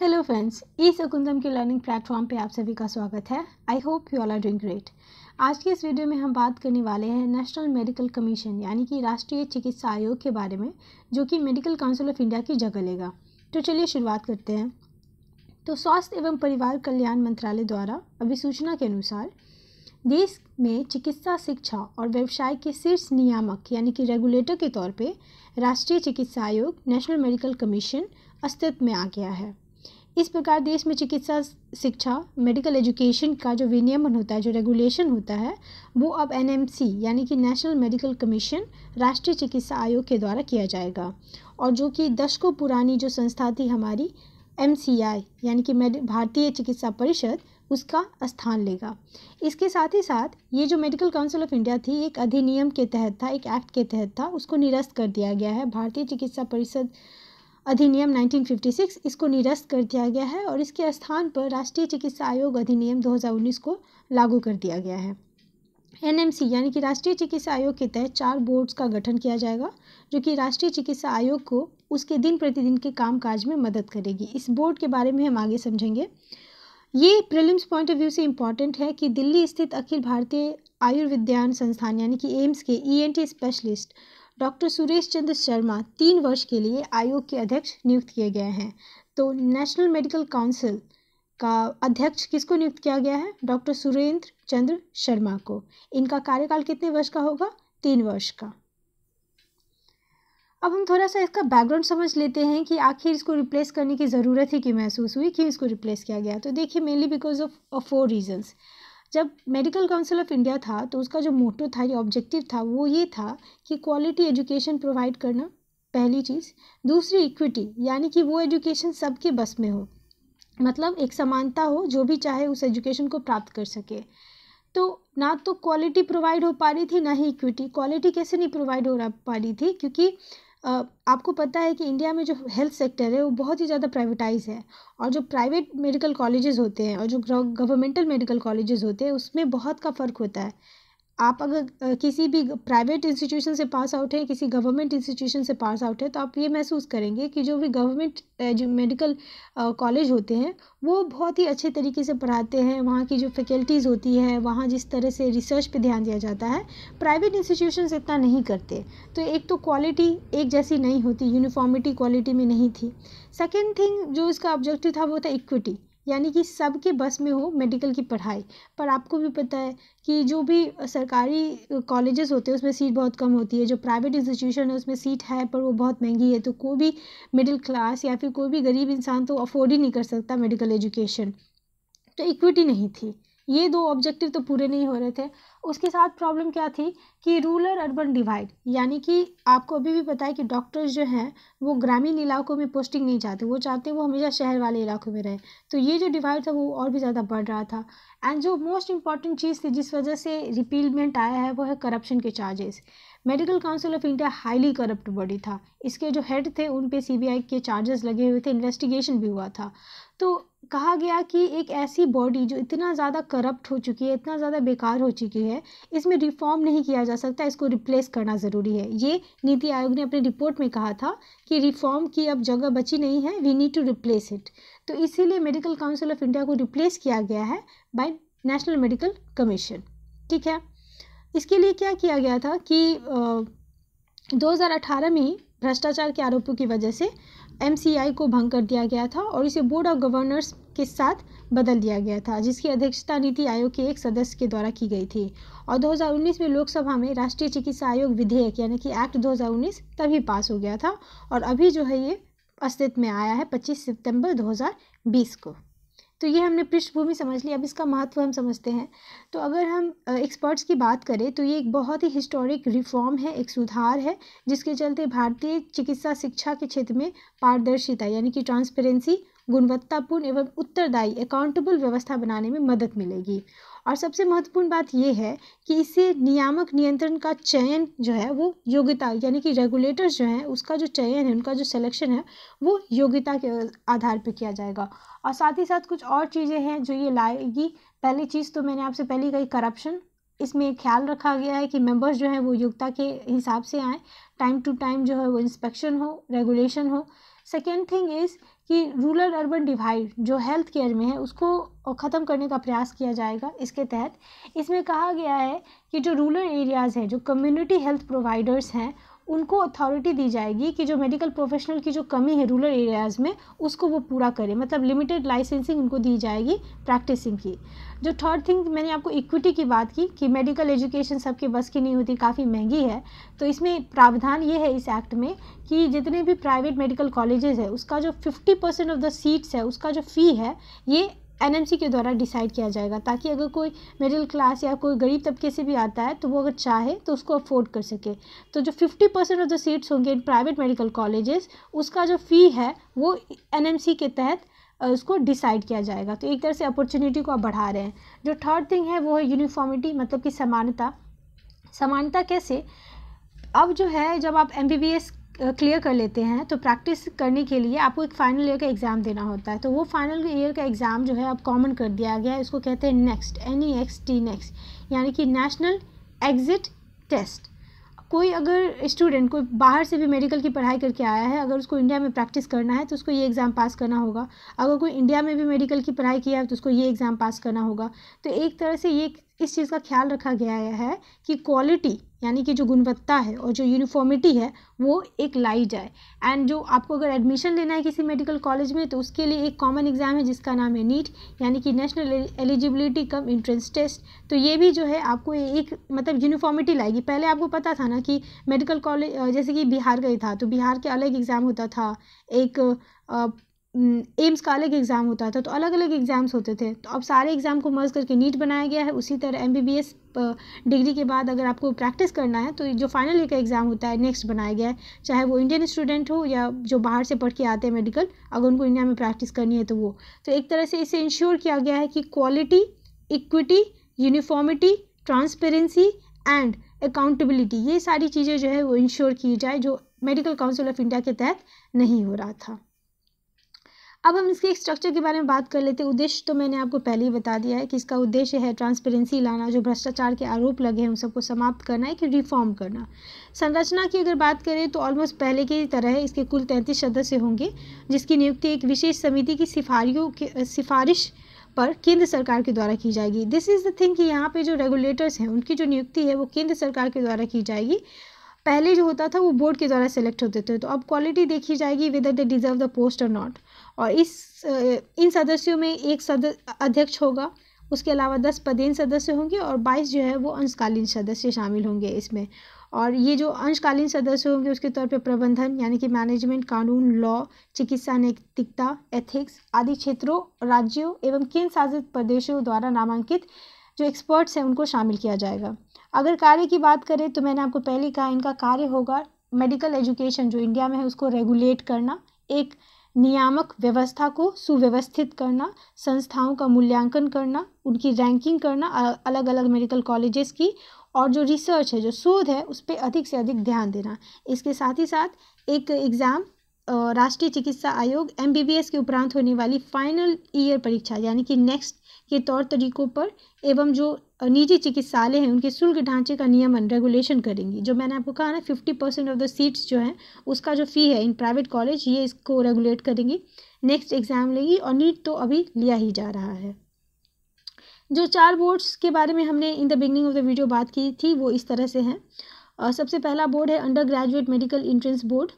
hello friends ई सकुंदम के learning platform पे आप सभी का स्वागत है I hope you all are doing great आज के इस वीडियो में हम बात करने वाले हैं नेशनल मेडिकल कमीशन यानी कि राष्ट्रीय चिकित्सा आयोग के बारे में जो कि मेडिकल काउंसिल ऑफ इंडिया की जगह लेगा तो चलिए शुरुआत करते हैं तो स्वास्थ्य एवं परिवार कल्याण मंत्रालय द्वारा अभिसूचना के अनुसार देश में चिकित्सा शिक्षा और व्यवसाय के शीर्ष नियामक यानी कि रेगुलेटर के तौर पर राष्ट्रीय चिकित्सा आयोग नेशनल मेडिकल कमीशन अस्तित्व में आ गया है इस प्रकार देश में चिकित्सा शिक्षा मेडिकल एजुकेशन का जो विनियमन होता है जो रेगुलेशन होता है वो अब एन यानी कि नेशनल मेडिकल कमीशन राष्ट्रीय चिकित्सा आयोग के द्वारा किया जाएगा और जो कि दशकों पुरानी जो संस्था थी हमारी एम यानी कि भारतीय चिकित्सा परिषद उसका स्थान लेगा इसके साथ ही साथ ये जो मेडिकल काउंसिल ऑफ इंडिया थी एक अधिनियम के तहत था एक एक्ट के तहत था उसको निरस्त कर दिया गया है भारतीय चिकित्सा परिषद अधिनियम 1956 इसको निरस्त कर दिया गया है और इसके स्थान पर राष्ट्रीय चिकित्सा आयोग अधिनियम 2019 को लागू कर दिया गया है एनएमसी यानी कि राष्ट्रीय चिकित्सा आयोग के तहत चार बोर्ड्स का गठन किया जाएगा जो कि राष्ट्रीय चिकित्सा आयोग को उसके दिन प्रतिदिन के कामकाज में मदद करेगी इस बोर्ड के बारे में हम आगे समझेंगे ये प्रिलिम्स पॉइंट ऑफ व्यू से इम्पॉर्टेंट है कि दिल्ली स्थित अखिल भारतीय आयुर्विज्ञान संस्थान यानी कि एम्स के ENT e specialist doctor Suresh Chandra Sharma तीन वर्ष के लिए आयोग के अध्यक्ष नियुक्त किए गए हैं तो नेशनल मेडिकल काउंसिल का अध्यक्ष किसको नियुक्त किया गया है डॉक्टर सुरेंद्र चंद्र शर्मा को इनका कार्यकाल कितने वर्ष का होगा तीन वर्ष का अब हम थोड़ा सा इसका बैकग्राउंड समझ लेते हैं कि आखिर इसको रिप्लेस करने की ज़रूरत ही क्यों महसूस हुई क्यों इसको रिप्लेस किया गया तो देखिए mainly because of four reasons जब मेडिकल काउंसिल ऑफ इंडिया था तो उसका जो मोटो था या ऑब्जेक्टिव था वो ये था कि क्वालिटी एजुकेशन प्रोवाइड करना पहली चीज़ दूसरी इक्विटी यानी कि वो एजुकेशन सबके बस में हो मतलब एक समानता हो जो भी चाहे उस एजुकेशन को प्राप्त कर सके तो ना तो क्वालिटी प्रोवाइड हो पा रही थी ना ही इक्विटी क्वालिटी कैसे नहीं प्रोवाइड हो पा रही थी क्योंकि आपको पता है कि इंडिया में जो हेल्थ सेक्टर है वो बहुत ही ज़्यादा प्राइवेटाइज है और जो प्राइवेट मेडिकल कॉलेजेस होते हैं और जो गवर्नमेंटल मेडिकल कॉलेजेस होते हैं उसमें बहुत का फ़र्क होता है आप अगर किसी भी प्राइवेट इंस्टीट्यूशन से पास आउट है किसी गवर्नमेंट इंस्टीट्यूशन से पास आउट है तो आप ये महसूस करेंगे कि जो भी गवर्नमेंट जो मेडिकल कॉलेज होते हैं वो बहुत ही अच्छे तरीके से पढ़ाते हैं वहाँ की जो फैकल्टीज़ होती है वहाँ जिस तरह से रिसर्च पे ध्यान दिया जाता है प्राइवेट इंस्टीट्यूशन इतना नहीं करते तो एक तो क्वालिटी एक जैसी नहीं होती यूनिफॉर्मिटी क्वालिटी में नहीं थी सेकेंड थिंग जो इसका ऑब्जेक्टिव था वो था इक्विटी यानी कि सबके बस में हो मेडिकल की पढ़ाई पर आपको भी पता है कि जो भी सरकारी कॉलेजेस होते हैं उसमें सीट बहुत कम होती है जो प्राइवेट इंस्टीट्यूशन है उसमें सीट है पर वो बहुत महंगी है तो कोई भी मिडिल क्लास या फिर कोई भी गरीब इंसान तो अफोर्ड ही नहीं कर सकता मेडिकल एजुकेशन तो इक्विटी नहीं थी ये दो ऑब्जेक्टिव तो पूरे नहीं हो रहे थे उसके साथ प्रॉब्लम क्या थी कि रूरल अर्बन डिवाइड यानी कि आपको अभी भी पता है कि डॉक्टर्स जो हैं वो ग्रामीण इलाकों में पोस्टिंग नहीं चाहते वो चाहते हैं वो हमेशा शहर वाले इलाकों में रहे तो ये जो डिवाइड था वो और भी ज़्यादा बढ़ रहा था एंड जो मोस्ट इंपॉर्टेंट चीज़ थी जिस वजह से रिपीलमेंट आया है वो है करप्शन के charges medical council of India highly corrupt body था इसके जो हेड थे उन पे सीबीआई के चार्जेस लगे हुए थे इन्वेस्टिगेशन भी हुआ था तो कहा गया कि एक ऐसी बॉडी जो इतना ज़्यादा करप्ट हो चुकी है इतना ज़्यादा बेकार हो चुकी है है इसमें रिफॉर्म नहीं किया जा सकता इसको रिप्लेस करना ज़रूरी है ये नीति आयोग ने अपनी रिपोर्ट में कहा था कि रिफॉर्म की अब जगह बची नहीं है we need to replace it तो इसीलिए मेडिकल काउंसिल ऑफ इंडिया को रिप्लेस किया गया है बाय नेशनल मेडिकल कमीशन ठीक है इसके लिए क्या किया गया था कि दो 2018 में भ्रष्टाचार के आरोपों की वजह से एमसीआई को भंग कर दिया गया था और इसे बोर्ड ऑफ गवर्नर्स के साथ बदल दिया गया था जिसकी अध्यक्षता नीति आयोग के एक सदस्य के द्वारा की गई थी और 2019 में लोकसभा में राष्ट्रीय चिकित्सा आयोग विधेयक यानी कि एक्ट 2019 तभी पास हो गया था और अभी जो है ये अस्तित्व में आया है 25 सितंबर 2020 को तो ये हमने पृष्ठभूमि समझ ली अब इसका महत्व हम समझते हैं तो अगर हम एक्सपर्ट्स की बात करें तो ये एक बहुत ही हिस्टोरिक रिफॉर्म है एक सुधार है जिसके चलते भारतीय चिकित्सा शिक्षा के क्षेत्र में पारदर्शिता यानी कि ट्रांसपेरेंसी गुणवत्तापूर्ण एवं उत्तरदायी अकाउंटेबल व्यवस्था बनाने में मदद मिलेगी और सबसे महत्वपूर्ण बात यह है कि इससे नियामक नियंत्रण का चयन जो है वो योग्यता यानी कि रेगुलेटर्स जो हैं उसका जो चयन है उनका जो सिलेक्शन है वो योग्यता के आधार पर किया जाएगा और साथ ही साथ कुछ और चीज़ें हैं जो ये लाएगी पहली चीज़ तो मैंने आपसे पहले कही करप्शन इसमें ख्याल रखा गया है कि मेंबर्स जो हैं वो योग्यता के हिसाब से आएँ टाइम टू टाइम जो है वो इंस्पेक्शन हो रेगुलेशन हो सेकेंड थिंग इज़ कि रूरल अर्बन डिवाइड जो हेल्थ केयर में है उसको ख़त्म करने का प्रयास किया जाएगा इसके तहत इसमें कहा गया है कि जो रूरल एरियाज़ हैं जो कम्युनिटी हेल्थ प्रोवाइडर्स हैं उनको अथॉरिटी दी जाएगी कि जो मेडिकल प्रोफेशनल की जो कमी है रूरल एरियाज़ में उसको वो पूरा करें मतलब लिमिटेड लाइसेंसिंग उनको दी जाएगी प्रैक्टिसिंग की जो थर्ड थिंग मैंने आपको इक्विटी की बात की कि मेडिकल एजुकेशन सबके बस की नहीं होती काफ़ी महंगी है तो इसमें प्रावधान ये है इस एक्ट में कि जितने भी प्राइवेट मेडिकल कॉलेजेस है उसका जो 50 परसेंट ऑफ द सीट्स है उसका जो फ़ी है ये एनएमसी के द्वारा डिसाइड किया जाएगा ताकि अगर कोई मिडिल क्लास या कोई गरीब तबके से भी आता है तो वो अगर चाहे तो उसको अफोर्ड कर सके तो जो fifty percent of the seats होंगे इन प्राइवेट मेडिकल कॉलेजेस उसका जो फ़ी है वो एनएमसी के तहत उसको डिसाइड किया जाएगा तो एक तरह से अपॉर्चुनिटी को आप बढ़ा रहे हैं जो थर्ड थिंग है वो है यूनिफॉर्मिटी मतलब कि समानता समानता कैसे अब जो है जब आप M B B S clear कर लेते हैं तो प्रैक्टिस करने के लिए आपको एक फाइनल ईयर का एग्ज़ाम देना होता है तो वो फाइनल ईयर का एग्ज़ाम जो है अब कॉमन कर दिया गया है इसको कहते हैं next N E X T next यानी कि नेशनल एग्ज़िट टेस्ट कोई अगर स्टूडेंट कोई बाहर से भी मेडिकल की पढ़ाई करके आया है अगर उसको इंडिया में प्रैक्टिस करना है तो उसको ये एग्ज़ाम पास करना होगा अगर कोई इंडिया में भी मेडिकल की पढ़ाई किया है तो उसको ये एग्ज़ाम पास करना होगा तो एक तरह से ये इस चीज़ का ख्याल रखा गया है कि क्वालिटी यानी कि जो गुणवत्ता है और जो यूनिफॉर्मिटी है वो एक लाई जाए एंड जो आपको अगर एडमिशन लेना है किसी मेडिकल कॉलेज में तो उसके लिए एक कॉमन एग्ज़ाम है जिसका नाम है नीट यानी कि national eligibility cum entrance test तो ये भी जो है आपको एक मतलब यूनिफॉर्मिटी लाएगी पहले आपको पता था ना कि मेडिकल कॉलेज जैसे कि बिहार का ही था तो बिहार के अलग एग्ज़ाम होता था एक एम्स का अलग एग्ज़ाम होता था तो अलग अलग एग्ज़ाम्स होते थे तो अब सारे एग्ज़ाम को मर्ज करके नीट बनाया गया है उसी तरह एम डिग्री के बाद अगर आपको प्रैक्टिस करना है तो जो फाइनल ईयर का एग्ज़ाम होता है नेक्स्ट बनाया गया है चाहे वो इंडियन स्टूडेंट हो या जो बाहर से पढ़ के आते हैं मेडिकल अगर उनको इंडिया में प्रैक्टिस करनी है तो वो तो एक तरह से इसे इंश्योर किया गया है कि quality equity uniformity transparency and accountability ये सारी चीज़ें जो है वो इंश्योर की जाए जो मेडिकल काउंसिल ऑफ इंडिया के तहत नहीं हो रहा था अब हम इसके स्ट्रक्चर के बारे में बात कर लेते हैं उद्देश्य तो मैंने आपको पहले ही बता दिया है कि इसका उद्देश्य है ट्रांसपेरेंसी लाना जो भ्रष्टाचार के आरोप लगे हैं उन सबको समाप्त करना है कि रिफॉर्म करना संरचना की अगर बात करें तो ऑलमोस्ट पहले की तरह इसके कुल तैंतीस सदस्य होंगे जिसकी नियुक्ति एक विशेष समिति की सिफारियों के सिफारिश पर केंद्र सरकार के द्वारा की जाएगी दिस इज़ द थिंग कि यहाँ पे जो रेगुलेटर्स हैं उनकी जो नियुक्ति है वो केंद्र सरकार के द्वारा की जाएगी पहले जो होता था वो बोर्ड के द्वारा सेलेक्ट होते थे तो अब क्वालिटी देखी जाएगी whether they deserve the post और नॉट और इस इन सदस्यों में एक सदस्य अध्यक्ष होगा उसके अलावा दस पदेन सदस्य होंगे और बाईस जो है वो अंशकालीन सदस्य शामिल होंगे इसमें और ये जो अंशकालीन सदस्य होंगे उसके तौर पे प्रबंधन यानी कि मैनेजमेंट कानून लॉ चिकित्सा नैतिकता एथिक्स आदि क्षेत्रों राज्यों एवं केंद्र शासित प्रदेशों द्वारा नामांकित जो एक्सपर्ट्स हैं उनको शामिल किया जाएगा अगर कार्य की बात करें तो मैंने आपको पहले कहा इनका कार्य होगा मेडिकल एजुकेशन जो इंडिया में है उसको रेगुलेट करना एक नियामक व्यवस्था को सुव्यवस्थित करना संस्थाओं का मूल्यांकन करना उनकी रैंकिंग करना अलग अलग मेडिकल कॉलेजेस की और जो रिसर्च है जो शोध है उस पर अधिक से अधिक ध्यान देना इसके साथ ही साथ एक एग्ज़ाम राष्ट्रीय चिकित्सा आयोग एम के उपरांत होने वाली फाइनल ईयर परीक्षा यानी कि नेक्स्ट के तौर तरीकों पर एवं जो और निजी चिकित्सालय हैं उनके शुल्क ढांचे का नियमन रेगुलेशन करेंगी जो मैंने आपको कहा ना fifty percent of the seats जो हैं उसका जो फ़ी है इन प्राइवेट कॉलेज ये इसको रेगुलेट करेंगी नेक्स्ट एग्ज़ाम लेगी और नीट तो अभी लिया ही जा रहा है जो चार बोर्ड्स के बारे में हमने in the beginning of the video बात की थी वो इस तरह से हैं सबसे पहला बोर्ड है undergraduate medical entrance board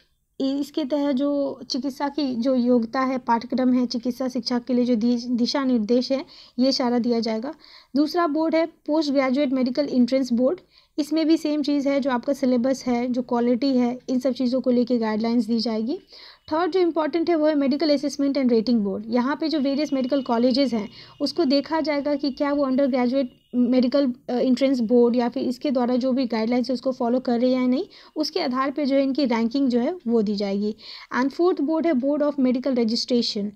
इसके तहत जो चिकित्सा की जो योग्यता है पाठ्यक्रम है चिकित्सा शिक्षा के लिए जो दिशा निर्देश है ये सारा दिया जाएगा दूसरा बोर्ड है postgraduate medical entrance board इसमें भी सेम चीज़ है जो आपका सिलेबस है जो क्वालिटी है इन सब चीज़ों को लेके गाइडलाइंस दी जाएगी थर्ड जो इम्पॉर्टेंट है वो है medical assessment and rating board यहाँ पे जो वेरियस मेडिकल कॉलेजेस हैं उसको देखा जाएगा कि क्या वो undergraduate medical entrance board या फिर इसके द्वारा जो भी गाइडलाइंस उसको फॉलो कर रहे हैं या नहीं उसके आधार पे जो है इनकी रैंकिंग जो है वो दी जाएगी एंड फोर्थ बोर्ड है board of medical registration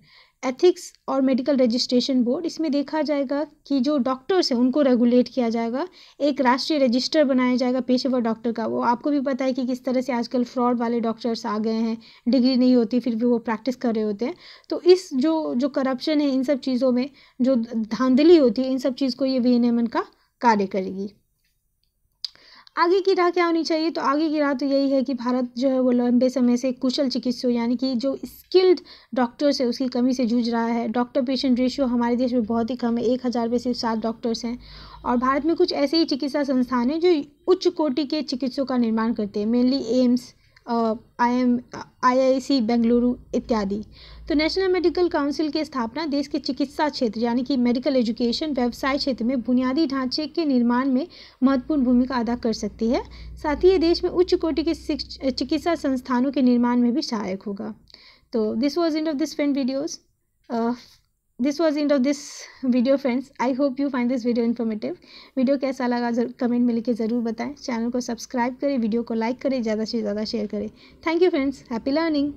ethics और मेडिकल रजिस्ट्रेशन बोर्ड इसमें देखा जाएगा कि जो डॉक्टर्स हैं उनको रेगुलेट किया जाएगा एक राष्ट्रीय रजिस्टर बनाया जाएगा पेशेवर डॉक्टर का वो आपको भी पता है कि किस तरह से आजकल फ्रॉड वाले डॉक्टर्स आ गए हैं डिग्री नहीं होती फिर भी वो प्रैक्टिस कर रहे होते हैं तो इस जो जो करप्शन है इन सब चीज़ों में जो धांधली होती है इन सब चीज़ को ये विनियमन का कार्य करेगी आगे की राह क्या होनी चाहिए तो आगे की राह तो यही है कि भारत जो है वो लंबे समय से कुशल चिकित्सकों यानी कि जो स्किल्ड डॉक्टर्स है उसकी कमी से जूझ रहा है डॉक्टर पेशेंट रेशियो हमारे देश में बहुत ही कम है एक हज़ार में सिर्फ सात डॉक्टर्स हैं और भारत में कुछ ऐसे ही चिकित्सा संस्थान हैं जो उच्च कोटि के चिकित्सों का निर्माण करते हैं mainly AIIMS I M I I C Bengaluru इत्यादि तो नेशनल मेडिकल काउंसिल की स्थापना देश के चिकित्सा क्षेत्र यानी कि मेडिकल एजुकेशन व्यवसाय क्षेत्र में बुनियादी ढांचे के निर्माण में महत्वपूर्ण भूमिका अदा कर सकती है साथ ही ये देश में उच्च कोटि के चिकित्सा संस्थानों के निर्माण में भी सहायक होगा तो this was end of this friend videos this was end of this video friends I hope you find this video informative video कैसा लगा कमेंट में लिखे ज़रूर बताएं चैनल को सब्सक्राइब करें वीडियो को लाइक करें ज़्यादा से ज़्यादा शेयर करें thank you friends happy learning